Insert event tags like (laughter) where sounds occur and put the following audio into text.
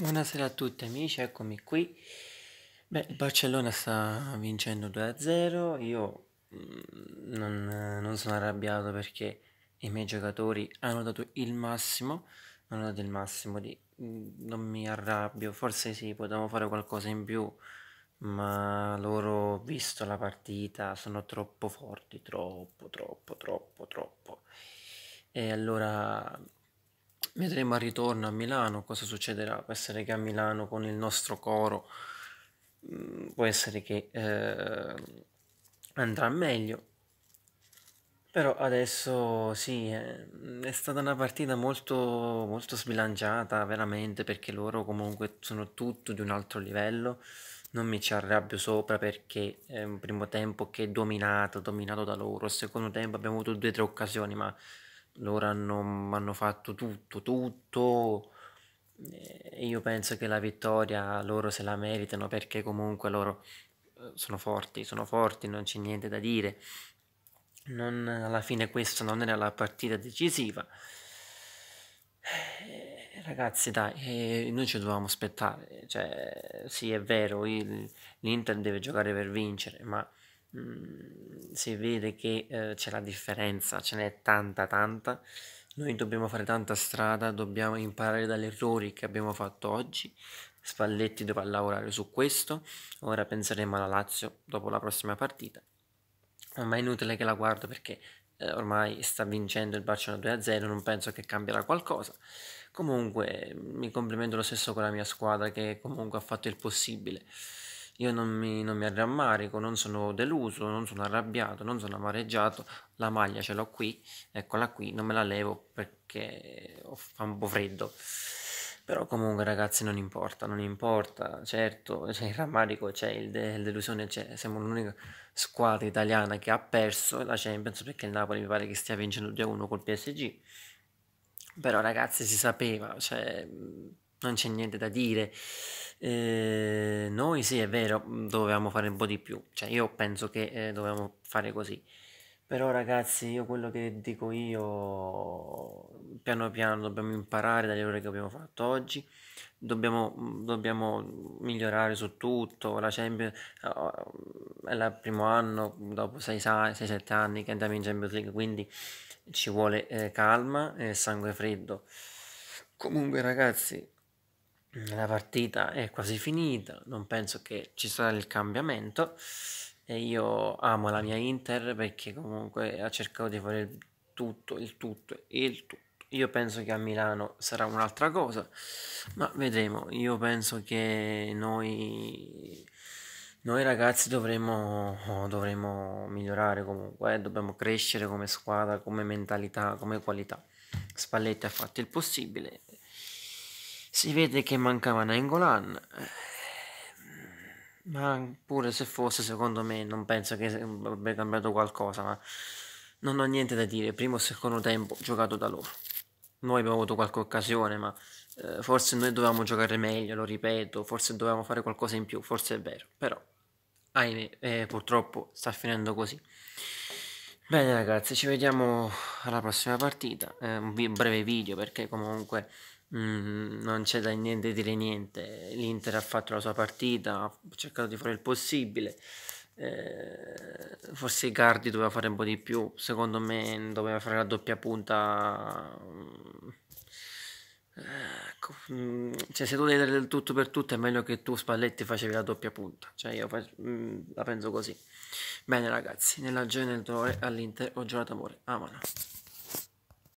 Buonasera a tutti amici, eccomi qui. Beh, il Barcellona sta vincendo 2-0, io mm, non, non, sono arrabbiato perché i miei giocatori hanno dato il massimo, hanno dato il massimo di... Mm, non mi arrabbio, forse sì, potevamo fare qualcosa in più, ma loro, visto la partita, sono troppo forti, troppo, troppo, troppo, troppo. E allora Vedremo al ritorno a Milano cosa succederà. Può essere che a Milano con il nostro coro mm, può essere che eh, andrà meglio. Però adesso sì, è, eh, è stata una partita molto, molto sbilanciata veramente perché loro comunque sono tutto di un altro livello. Non mi ci arrabbio sopra perché è un primo tempo che è dominato, dominato da loro. Il secondo tempo abbiamo avuto due o tre occasioni, ma loro hanno, hanno fatto tutto, tutto e eh, io penso che la vittoria loro se la meritano perché comunque loro eh, sono forti, sono forti, non c'è niente da dire. Non, alla fine questa non era la partita decisiva. Eh, ragazzi, dai, eh, noi ci dovevamo aspettare. Cioè, sì, è vero, il, l'Inter deve giocare per vincere, ma Mhmm, si vede che eh, c'è la differenza, ce n'è tanta tanta. Noi dobbiamo fare tanta strada, dobbiamo imparare dagli errori che abbiamo fatto oggi. Spalletti dovrà lavorare su questo. Ora penseremo alla Lazio dopo la prossima partita. Ma è inutile che la guardo perché eh, ormai sta vincendo il Barcellona 2-0, non penso che cambierà qualcosa. Comunque mi complimento lo stesso con la mia squadra che comunque ha fatto il possibile io non mi, non mi arrammarico, non sono deluso, non sono arrabbiato, non sono amareggiato, la maglia ce l'ho qui, eccola qui, non me la levo perché fa un po' freddo. Però comunque ragazzi non importa, non importa, certo (laughs) c'è il rammarico, c'è il, de delusione, c'è. siamo l'unica squadra italiana che ha perso la Champions perché il Napoli mi pare che stia vincendo 2-1 col PSG. Però ragazzi si sapeva, cioè, non c'è niente da dire. Ehm, noi sì, è vero, mm, dovevamo fare un po' di più, cioè io penso che eh, dovevamo fare così. Però ragazzi, io quello che dico io, piano piano dobbiamo imparare dalle ore che abbiamo fatto oggi, dobbiamo, mm, dobbiamo migliorare su tutto, la Champions eh, è il primo anno, dopo 6-7 anni che andiamo in Champions League, quindi ci vuole eh, calma e sangue freddo. Comunque ragazzi, la partita è quasi finita, non penso che ci sarà il cambiamento e io amo la mia Inter perché comunque ha eh, cercato di fare tutto, il tutto il tutto. Io penso che a Milano sarà un'altra cosa, ma vedremo. Io penso che noi, noi ragazzi dovremo, dovremo migliorare comunque, eh? dobbiamo crescere come squadra, come mentalità, come qualità. Spalletti ha fatto il possibile si vede che mancava Nangolan. Ma pure se fosse, secondo me, non penso che avrebbe cambiato qualcosa, ma non ho niente da dire. Primo o secondo tempo giocato da loro. Noi abbiamo avuto qualche occasione, ma eh, forse noi dovevamo giocare meglio, lo ripeto, forse dovevamo fare qualcosa in più, forse è vero, però ahimè, eh, purtroppo sta finendo così. Bene ragazzi, ci vediamo alla prossima partita, eh, un breve video perché comunque Mm, non c'è da niente dire niente. L'Inter ha fatto la sua partita, ha cercato di fare il possibile. Eh, forse Cardi doveva fare un po' di più. Secondo me doveva fare la doppia punta. Ecco, cioè, se tu devi dare del tutto per tutto è meglio che tu Spalletti facevi la doppia punta. Cioè, io faccio, mh, la penso così. Bene, ragazzi, nella gioia e nel dolore all'Inter ho giocato amore. Amano.